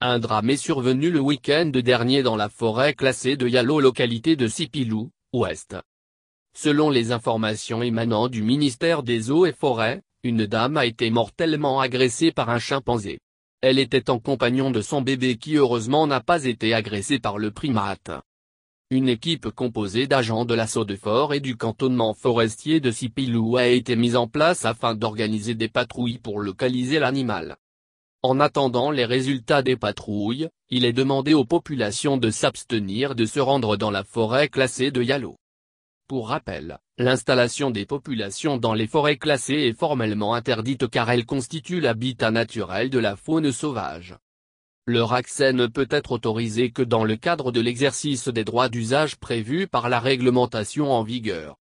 Un drame est survenu le week-end dernier dans la forêt classée de Yalo localité de Sipilou, ouest. Selon les informations émanant du ministère des Eaux et Forêts, une dame a été mortellement agressée par un chimpanzé. Elle était en compagnon de son bébé qui heureusement n'a pas été agressé par le primate. Une équipe composée d'agents de l'assaut de fort et du cantonnement forestier de Sipilou a été mise en place afin d'organiser des patrouilles pour localiser l'animal. En attendant les résultats des patrouilles, il est demandé aux populations de s'abstenir de se rendre dans la forêt classée de Yalo. Pour rappel, l'installation des populations dans les forêts classées est formellement interdite car elle constitue l'habitat naturel de la faune sauvage. Leur accès ne peut être autorisé que dans le cadre de l'exercice des droits d'usage prévus par la réglementation en vigueur.